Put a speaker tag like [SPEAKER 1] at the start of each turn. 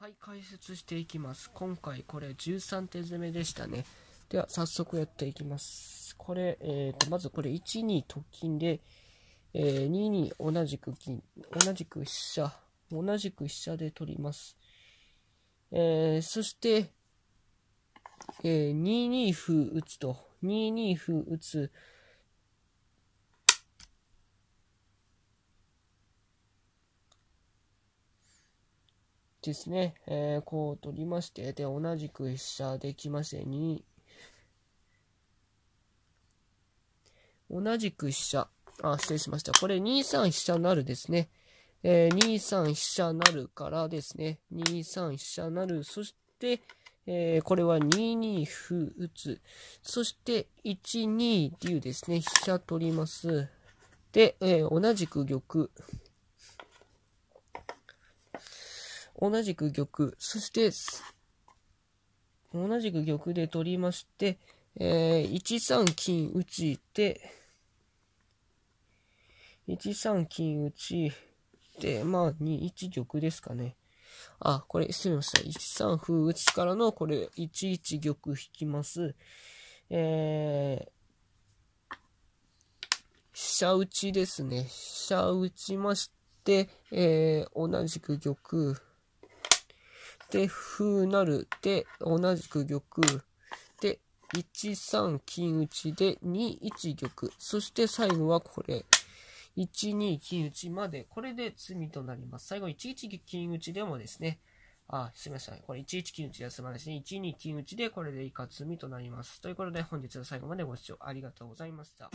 [SPEAKER 1] はい、解説していきます。今回これ13手詰めでしたね。では、早速やっていきます。これ、えーと、まずこれ1、2と金で、えー、2に同じく金、同じく飛車、同じく飛車で取ります。えー、そして、えー、2二歩打つと、2二歩打つ、ですね、えー、こう取りまして、で、同じく飛車できまして2、同じく飛車、あ、失礼しました。これ2三飛車なるですね。えー、2三飛車なるからですね、2三飛車なる、そして、えー、これは2二歩打つ。そして、1二竜ですね。飛車取ります。で、えー、同じく玉。同じく玉、そして、同じく玉で取りまして、えー、1三金打ちて、1三金打ちて、まあ、2一玉ですかね。あ、これ、失礼しました。1三歩打つからの、これ、1一玉引きます。えー、飛車打ちですね。飛車打ちまして、えー、同じく玉、で、歩なる。で、同じく玉。で、1三金打ちで、2一玉。そして最後はこれ。1二金打ちまで、これで詰みとなります。最後、1一金打ちでもですね、あ、すみません。これ1一金打ちではまないですね。1二金打ちで、これで以下詰みとなります。ということで、本日は最後までご視聴ありがとうございました。